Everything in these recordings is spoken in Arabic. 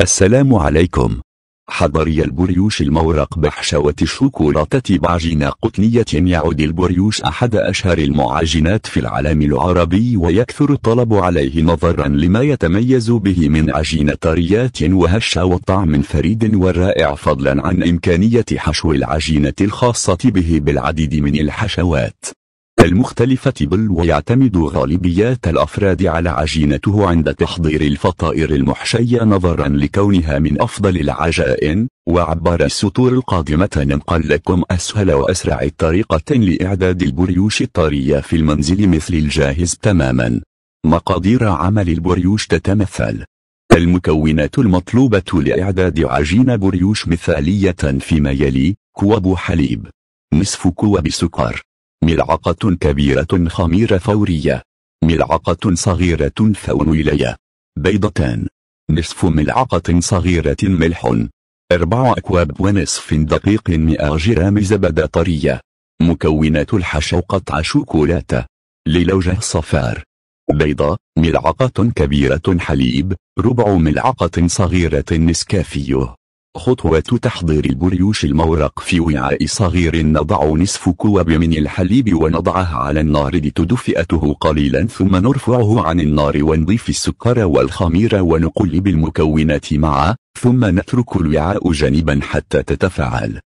السلام عليكم حضري البريوش المورق بحشوة الشوكولاتة بعجينة قطنية يعد البريوش أحد أشهر المعجنات في العالم العربي ويكثر الطلب عليه نظرا لما يتميز به من عجينة طريات وهشة وطعم فريد ورائع فضلا عن إمكانية حشو العجينة الخاصة به بالعديد من الحشوات المختلفة بل ويعتمد غالبيات الأفراد على عجينته عند تحضير الفطائر المحشية نظرا لكونها من أفضل العجائن وعبر السطور القادمة ننقل لكم أسهل وأسرع طريقة لإعداد البريوش الطرية في المنزل مثل الجاهز تماما مقادير عمل البريوش تتمثل المكونات المطلوبة لإعداد عجينة بريوش مثالية فيما يلي كوب حليب نصف كوب سكر ملعقة كبيرة خميرة فورية ملعقة صغيرة فونيلية بيضتان نصف ملعقة صغيرة ملح أربع أكواب ونصف دقيق 100 جرام زبدة طرية مكونات الحشو قطع شوكولاتة للوجه صفار بيضة ملعقة كبيرة حليب ربع ملعقة صغيرة نسكافيه خطوة تحضير البريوش المورق في وعاء صغير نضع نصف كوب من الحليب ونضعه على النار لتدفئته قليلا ثم نرفعه عن النار ونضيف السكر والخمير ونقلب المكونات معا ثم نترك الوعاء جانبا حتى تتفاعل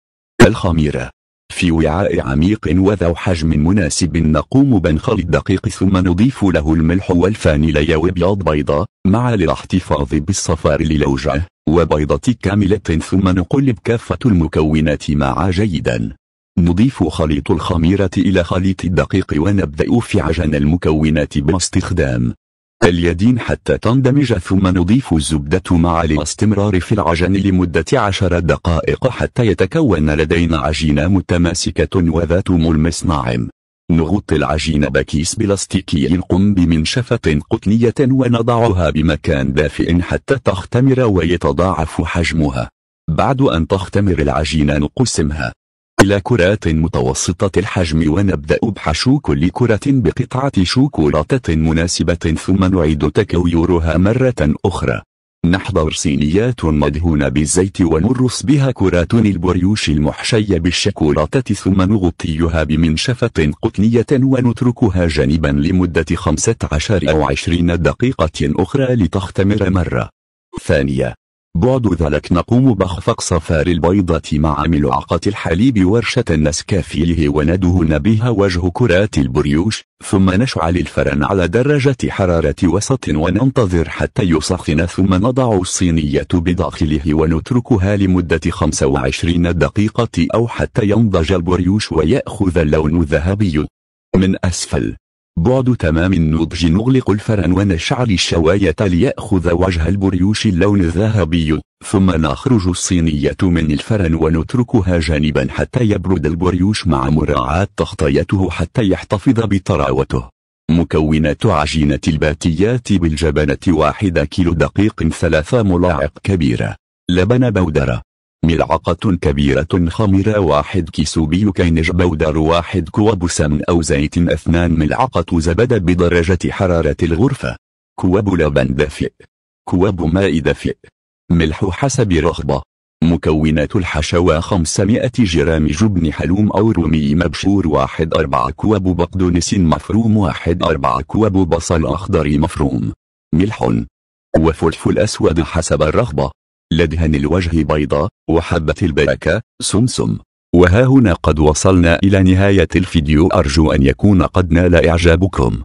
الخميرة في وعاء عميق وذو حجم مناسب نقوم بنخل الدقيق ثم نضيف له الملح والفانيليا وبيض بيضة مع الاحتفاظ بالصفار للوجة وبيضة كاملة ثم نقلب كافة المكونات معا جيدا نضيف خليط الخميرة إلى خليط الدقيق ونبدأ في عجن المكونات باستخدام اليدين حتى تندمج ثم نضيف الزبدة مع الاستمرار في العجن لمدة عشر دقائق حتى يتكون لدينا عجينة متماسكة وذات ملمس ناعم نغطي العجين بكيس بلاستيكي قم بمنشفة قطنية ونضعها بمكان دافئ حتى تختمر ويتضاعف حجمها بعد أن تختمر العجينة نقسمها إلى كرات متوسطة الحجم ونبدأ بحشو كل كرة بقطعة شوكولاتة مناسبة ثم نعيد تكويرها مرة أخرى نحضر صينيات مدهونة بالزيت ونرص بها كرات البريوش المحشية بالشوكولاتة ثم نغطيها بمنشفة قطنية ونتركها جانبا لمدة 15 أو 20 دقيقة أخرى لتختمر مرة ثانية بعد ذلك نقوم بخفق صفار البيضة مع ملعقة الحليب ورشة النسكافيه وندهن بها وجه كرات البريوش ثم نشعل الفرن على درجة حرارة وسط وننتظر حتى يسخن ثم نضع الصينية بداخله ونتركها لمدة 25 دقيقة أو حتى ينضج البريوش ويأخذ اللون الذهبي من أسفل بعد تمام النضج نغلق الفرن ونشعل الشواية ليأخذ وجه البريوش اللون الذهبي ثم نخرج الصينية من الفرن ونتركها جانبا حتى يبرد البريوش مع مراعاة تغطيته حتى يحتفظ بطراوته مكونات عجينة الباتيات بالجبنة 1 كيلو دقيق 3 ملاعق كبيرة لبن بودرة ملعقة كبيرة خميرة واحد كيس بيوكينج بودر واحد كوب سمن أو زيت اثنان ملعقة زبدة بدرجة حرارة الغرفة كوب لبن دافئ كوب ماء دافئ ملح حسب رغبة مكونات الحشوة 500 جرام جبن حلوم أو رومي مبشور واحد أربعة كوب بقدونس مفروم واحد أربعة كوب بصل أخضر مفروم ملح وفلفل أسود حسب الرغبة لدهن الوجه بيضة وحبة البركة سمسم وها هنا قد وصلنا إلى نهاية الفيديو أرجو أن يكون قد نال إعجابكم